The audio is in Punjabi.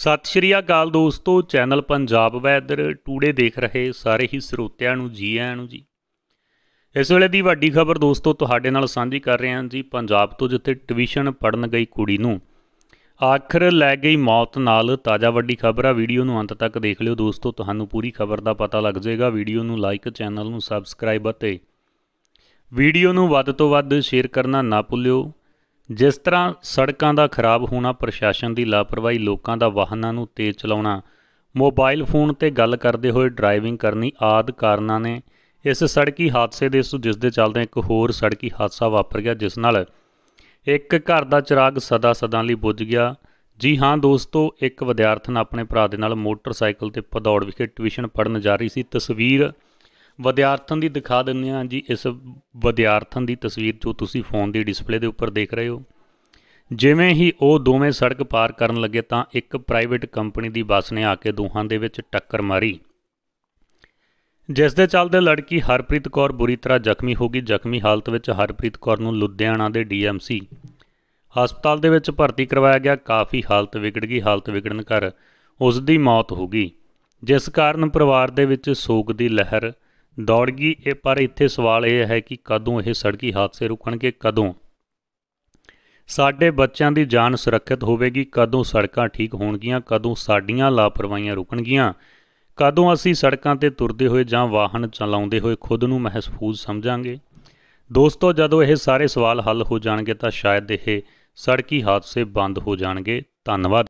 ਸਤਿ ਸ਼੍ਰੀ ਅਕਾਲ ਦੋਸਤੋ ਚੈਨਲ ਪੰਜਾਬ ਵੈਦਰ ਟੂਡੇ ਦੇਖ ਰਹੇ ਸਾਰੇ ਹੀ ਸਰੋਤਿਆਂ ਨੂੰ ਜੀ ਆਇਆਂ ਨੂੰ ਜੀ ਇਸ ਵੇਲੇ ਦੀ ਵੱਡੀ ਖਬਰ ਦੋਸਤੋ ਤੁਹਾਡੇ ਨਾਲ ਸਾਂਝੀ ਕਰ ਰਹੇ ਹਾਂ ਜੀ ਪੰਜਾਬ ਤੋਂ ਜਿੱਥੇ ਟਿਊਸ਼ਨ ਪੜਨ ਗਈ ਕੁੜੀ ਨੂੰ ਆਖਰ ਲੈ ਗਈ ਮੌਤ ਨਾਲ ਤਾਜ਼ਾ ਵੱਡੀ ਖਬਰ ਆ ਵੀਡੀਓ ਨੂੰ ਅੰਤ ਤੱਕ ਦੇਖ ਲਿਓ ਦੋਸਤੋ ਤੁਹਾਨੂੰ ਪੂਰੀ ਖਬਰ ਦਾ ਪਤਾ ਲੱਗ ਜਾਏਗਾ ਵੀਡੀਓ ਨੂੰ ਲਾਈਕ ਚੈਨਲ ਨੂੰ ਸਬਸਕ੍ਰਾਈਬ ਅਤੇ ਵੀਡੀਓ ਨੂੰ ਵੱਧ ਤੋਂ ਵੱਧ ਸ਼ੇਅਰ ਕਰਨਾ ਨਾ ਭੁੱਲਿਓ ਜਿਸ ਤਰ੍ਹਾਂ ਸੜਕਾਂ ਦਾ ਖਰਾਬ ਹੋਣਾ ਪ੍ਰਸ਼ਾਸਨ ਦੀ ਲਾਪਰਵਾਹੀ ਲੋਕਾਂ ਦਾ ਵਾਹਨਾਂ ਨੂੰ ਤੇਜ਼ ਚਲਾਉਣਾ ਮੋਬਾਈਲ ਫੋਨ ਤੇ ਗੱਲ ਕਰਦੇ ਹੋਏ ਡਰਾਈਵਿੰਗ ਕਰਨੀ ਆਦ ਕਾਰਨਾਂ ਨੇ ਇਸ ਸੜਕੀ ਹਾਦਸੇ ਦੇ ਜਿਸ ਦੇ ਚੱਲਦੇ ਇੱਕ ਹੋਰ ਸੜਕੀ ਹਾਦਸਾ ਵਾਪਰ ਗਿਆ ਜਿਸ ਨਾਲ ਇੱਕ ਘਰ ਦਾ ਚਿਰਾਗ ਸਦਾ ਸਦਾ ਲਈ ਬੁੱਝ ਗਿਆ ਜੀ ਹਾਂ ਦੋਸਤੋ ਇੱਕ ਵਿਦਿਆਰਥਣ ਆਪਣੇ ਭਰਾ ਦੇ ਨਾਲ ਮੋਟਰਸਾਈਕਲ ਤੇ ਪਦੌੜ ਵਿਖੇ ਟਿਊਸ਼ਨ ਪੜਨ ਜਾ ਰਹੀ ਸੀ ਤਸਵੀਰ ਵਿਦਿਆਰਥਣ ਦੀ ਦਿਖਾ ਦਿੰਨੇ ਆ ਜੀ ਇਸ ਵਿਦਿਆਰਥਣ ਦੀ ਤਸਵੀਰ ਜੋ ਤੁਸੀਂ ਫੋਨ ਦੀ ਡਿਸਪਲੇ ਦੇ ਉੱਪਰ ਦੇਖ ਰਹੇ ਹੋ ਜਿਵੇਂ ਹੀ ਉਹ ਦੋਵੇਂ ਸੜਕ ਪਾਰ ਕਰਨ ਲੱਗੇ ਤਾਂ ਇੱਕ ਪ੍ਰਾਈਵੇਟ ਕੰਪਨੀ ਦੀ ਬੱਸ ਨੇ ਆ ਕੇ ਦੋਹਾਂ ਦੇ ਵਿੱਚ ਟੱਕਰ ਮਾਰੀ ਜਿਸ ਦੇ ਚੱਲਦੇ ਲੜਕੀ ਹਰਪ੍ਰੀਤ ਕੌਰ ਬੁਰੀ ਤਰ੍ਹਾਂ ਜ਼ਖਮੀ ਹੋ ਗਈ ਜ਼ਖਮੀ ਹਾਲਤ ਵਿੱਚ ਹਰਪ੍ਰੀਤ ਕੌਰ ਨੂੰ ਲੁਧਿਆਣਾ ਦੇ ਡੀਐਮਸੀ ਹਸਪਤਾਲ ਦੇ ਵਿੱਚ ਭਰਤੀ ਕਰਵਾਇਆ ਗਿਆ ਕਾਫੀ ਹਾਲਤ ਵਿਗੜ ਗਈ ਹਾਲਤ ਵਿਗੜਨ ਕਰ ਉਸ ਦੀ ਮੌਤ ਹੋ ਗਈ ਜਿਸ ਕਾਰਨ ਪਰਿਵਾਰ ਦੇ ਵਿੱਚ ਸੋਗ ਦੀ ਲਹਿਰ ਦੌੜਗੀ ਇਹ ਪਰ ਇੱਥੇ ਸਵਾਲ ਇਹ ਹੈ ਕਿ ਕਦੋਂ ਇਹ ਸੜਕੀ ਹਾਦਸੇ ਰੁਕਣਗੇ ਕਦੋਂ ਸਾਡੇ ਬੱਚਿਆਂ ਦੀ ਜਾਨ ਸੁਰੱਖਿਅਤ ਹੋਵੇਗੀ ਕਦੋਂ ਸੜਕਾਂ ਠੀਕ ਹੋਣਗੀਆਂ ਕਦੋਂ ਸਾਡੀਆਂ ਲਾਪਰਵਾਹੀਆਂ ਰੁਕਣਗੀਆਂ ਕਦੋਂ ਅਸੀਂ ਸੜਕਾਂ ਤੇ ਤੁਰਦੇ ਹੋਏ ਜਾਂ ਵਾਹਨ ਚਲਾਉਂਦੇ ਹੋਏ ਖੁਦ ਨੂੰ ਮਹਿਸੂਸ ਸਮਝਾਂਗੇ ਦੋਸਤੋ ਜਦੋਂ ਇਹ ਸਾਰੇ ਸਵਾਲ ਹੱਲ ਹੋ ਜਾਣਗੇ ਤਾਂ ਸ਼ਾਇਦ ਇਹ ਸੜਕੀ ਹਾਦਸੇ ਬੰਦ ਹੋ ਜਾਣਗੇ ਧੰਨਵਾਦ